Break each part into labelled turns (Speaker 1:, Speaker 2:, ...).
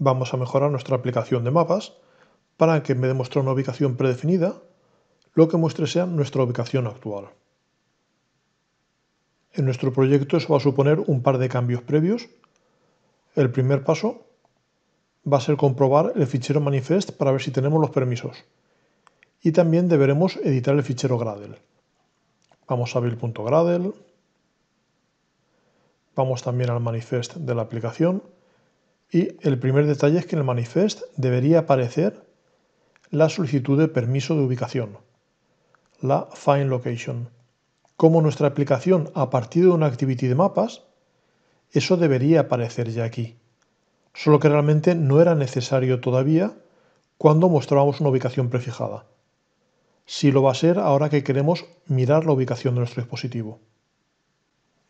Speaker 1: vamos a mejorar nuestra aplicación de mapas para que me vez de una ubicación predefinida, lo que muestre sea nuestra ubicación actual. En nuestro proyecto eso va a suponer un par de cambios previos. El primer paso va a ser comprobar el fichero manifest para ver si tenemos los permisos. Y también deberemos editar el fichero Gradle. Vamos a abrir Vamos también al manifest de la aplicación y el primer detalle es que en el manifest debería aparecer la solicitud de permiso de ubicación, la Find Location. Como nuestra aplicación a partir de una activity de mapas, eso debería aparecer ya aquí. Solo que realmente no era necesario todavía cuando mostrábamos una ubicación prefijada. Si lo va a ser ahora que queremos mirar la ubicación de nuestro dispositivo.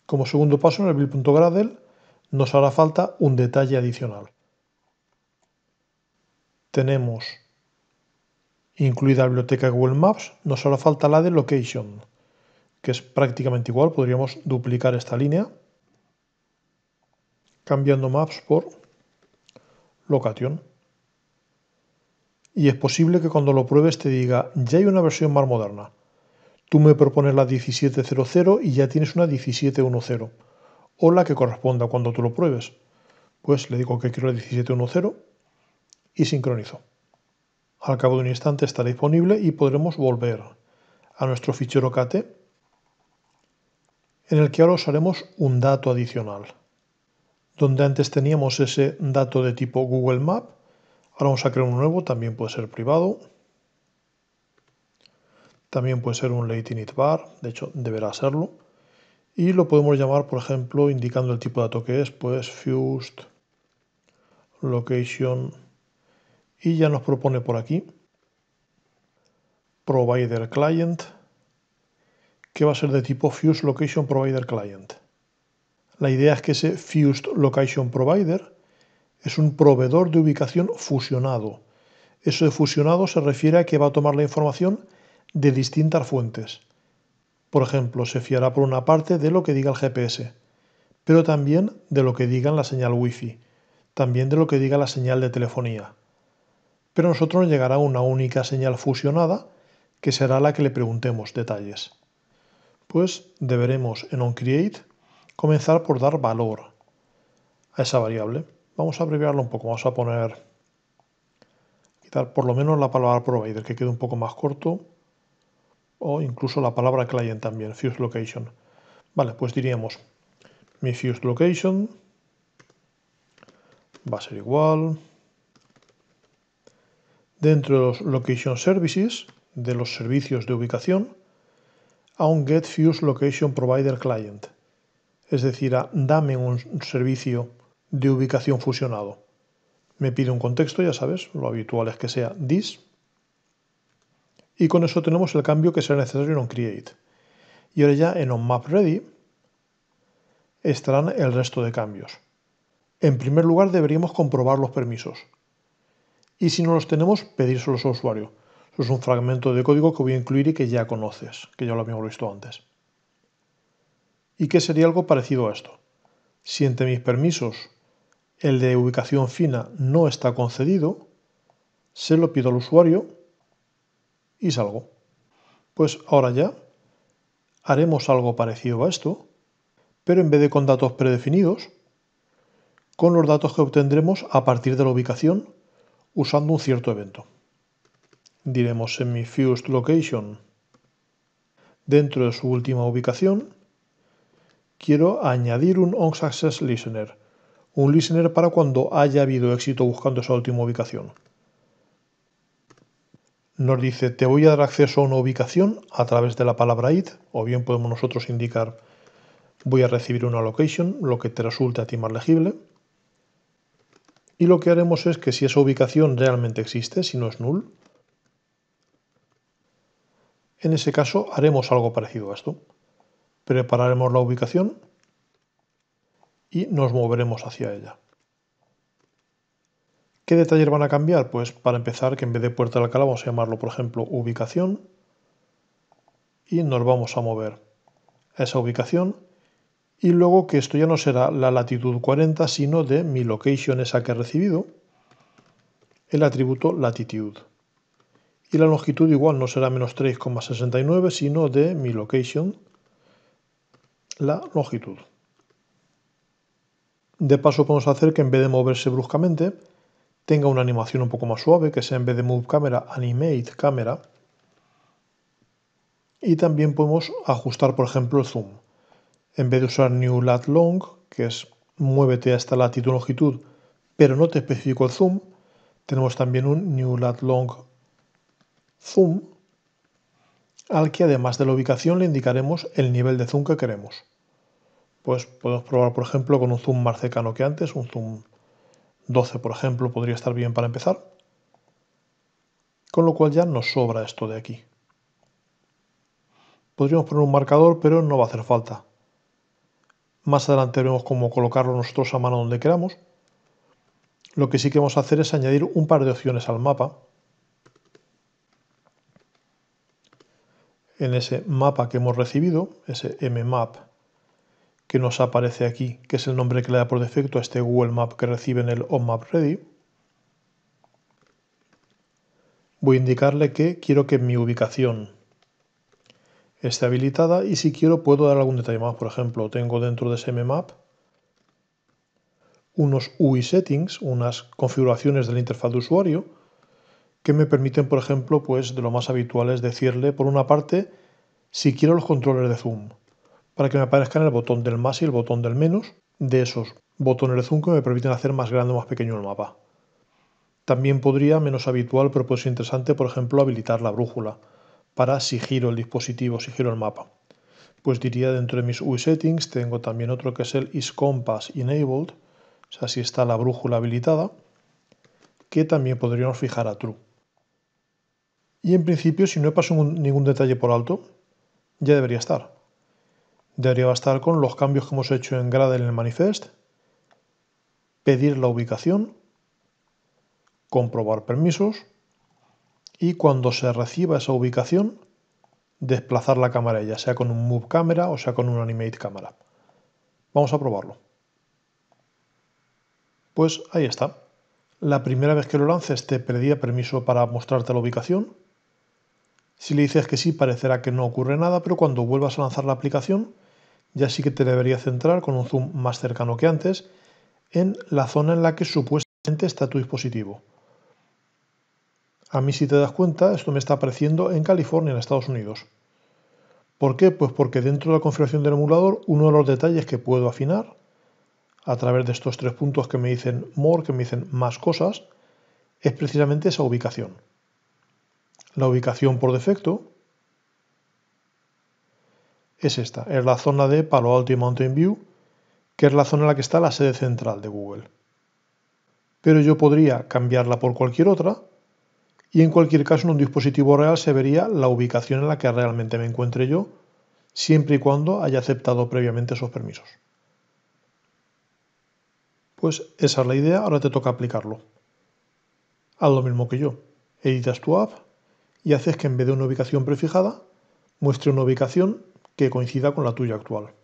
Speaker 1: Como segundo paso en el build.gradle nos hará falta un detalle adicional. Tenemos incluida la biblioteca Google Maps, nos hará falta la de Location, que es prácticamente igual, podríamos duplicar esta línea, cambiando Maps por Location. Y es posible que cuando lo pruebes te diga, ya hay una versión más moderna. Tú me propones la 1700 y ya tienes una 1710 o la que corresponda cuando tú lo pruebes. Pues le digo que quiero la 17.1.0 y sincronizo. Al cabo de un instante estará disponible y podremos volver a nuestro fichero KT en el que ahora usaremos un dato adicional. Donde antes teníamos ese dato de tipo Google Map, ahora vamos a crear un nuevo, también puede ser privado. También puede ser un late init bar, de hecho deberá serlo y lo podemos llamar, por ejemplo, indicando el tipo de dato que es, pues fused location y ya nos propone por aquí provider client que va a ser de tipo fused location provider client. La idea es que ese fused location provider es un proveedor de ubicación fusionado. Eso de fusionado se refiere a que va a tomar la información de distintas fuentes por ejemplo, se fiará por una parte de lo que diga el GPS, pero también de lo que diga la señal Wi-Fi, también de lo que diga la señal de telefonía. Pero a nosotros nos llegará una única señal fusionada que será la que le preguntemos detalles. Pues deberemos en onCreate comenzar por dar valor a esa variable. Vamos a abreviarlo un poco, vamos a poner, quitar por lo menos la palabra provider que quede un poco más corto o incluso la palabra client también, fuse location. Vale, pues diríamos mi fuse location va a ser igual dentro de los location services de los servicios de ubicación a un get fuse location provider client, es decir, a dame un servicio de ubicación fusionado. Me pide un contexto, ya sabes, lo habitual es que sea this y con eso tenemos el cambio que será necesario en onCreate. Y ahora ya en onMapReady estarán el resto de cambios. En primer lugar deberíamos comprobar los permisos. Y si no los tenemos, pedírselos al usuario. Eso es un fragmento de código que voy a incluir y que ya conoces, que ya lo habíamos visto antes. ¿Y qué sería algo parecido a esto? Si entre mis permisos el de ubicación fina no está concedido, se lo pido al usuario y salgo. Pues ahora ya haremos algo parecido a esto, pero en vez de con datos predefinidos, con los datos que obtendremos a partir de la ubicación usando un cierto evento. Diremos en mi fused location, dentro de su última ubicación, quiero añadir un on success listener, un listener para cuando haya habido éxito buscando esa última ubicación nos dice, te voy a dar acceso a una ubicación a través de la palabra id, o bien podemos nosotros indicar, voy a recibir una location, lo que te resulte a ti más legible. Y lo que haremos es que si esa ubicación realmente existe, si no es null, en ese caso haremos algo parecido a esto. Prepararemos la ubicación y nos moveremos hacia ella. ¿Qué detalles van a cambiar? Pues para empezar, que en vez de puerta de Alcalá vamos a llamarlo, por ejemplo, ubicación y nos vamos a mover a esa ubicación y luego que esto ya no será la latitud 40, sino de mi location esa que he recibido, el atributo latitud. Y la longitud igual no será menos 3,69, sino de mi location la longitud. De paso podemos hacer que en vez de moverse bruscamente, tenga una animación un poco más suave, que sea en vez de Move Camera, Animate Camera. Y también podemos ajustar, por ejemplo, el zoom. En vez de usar New Lat Long, que es muévete hasta esta latitud longitud, pero no te especifico el zoom, tenemos también un New Lat Long Zoom, al que además de la ubicación le indicaremos el nivel de zoom que queremos. Pues podemos probar, por ejemplo, con un zoom más cercano que antes, un zoom 12, por ejemplo, podría estar bien para empezar. Con lo cual ya nos sobra esto de aquí. Podríamos poner un marcador, pero no va a hacer falta. Más adelante veremos cómo colocarlo nosotros a mano donde queramos. Lo que sí que vamos a hacer es añadir un par de opciones al mapa. En ese mapa que hemos recibido, ese mmap, que nos aparece aquí, que es el nombre que le da por defecto a este Google Map que recibe en el OnMap Ready, voy a indicarle que quiero que mi ubicación esté habilitada y si quiero puedo dar algún detalle más. Por ejemplo, tengo dentro de ese Map unos UI settings, unas configuraciones de la interfaz de usuario que me permiten, por ejemplo, pues de lo más habitual es decirle, por una parte, si quiero los controles de zoom, para que me aparezcan el botón del más y el botón del menos de esos botones de zoom que me permiten hacer más grande o más pequeño el mapa. También podría, menos habitual, pero puede ser interesante, por ejemplo, habilitar la brújula para si giro el dispositivo, si giro el mapa. Pues diría dentro de mis UI settings tengo también otro que es el is compass enabled, o sea, si está la brújula habilitada, que también podríamos fijar a true. Y en principio, si no he pasado ningún detalle por alto, ya debería estar debería bastar con los cambios que hemos hecho en Gradle en el manifest, pedir la ubicación, comprobar permisos y cuando se reciba esa ubicación desplazar la cámara ya sea con un move Camera o sea con un animate Camera. Vamos a probarlo. Pues ahí está. La primera vez que lo lances te pedía permiso para mostrarte la ubicación. Si le dices que sí parecerá que no ocurre nada, pero cuando vuelvas a lanzar la aplicación ya sí que te debería centrar con un zoom más cercano que antes en la zona en la que supuestamente está tu dispositivo. A mí si te das cuenta, esto me está apareciendo en California, en Estados Unidos. ¿Por qué? Pues porque dentro de la configuración del emulador, uno de los detalles que puedo afinar a través de estos tres puntos que me dicen more, que me dicen más cosas, es precisamente esa ubicación. La ubicación por defecto es esta, es la zona de Palo Alto y Mountain View, que es la zona en la que está la sede central de Google. Pero yo podría cambiarla por cualquier otra y en cualquier caso en un dispositivo real se vería la ubicación en la que realmente me encuentre yo, siempre y cuando haya aceptado previamente esos permisos. Pues esa es la idea, ahora te toca aplicarlo. Haz lo mismo que yo. Editas tu app y haces que en vez de una ubicación prefijada, muestre una ubicación que coincida con la tuya actual.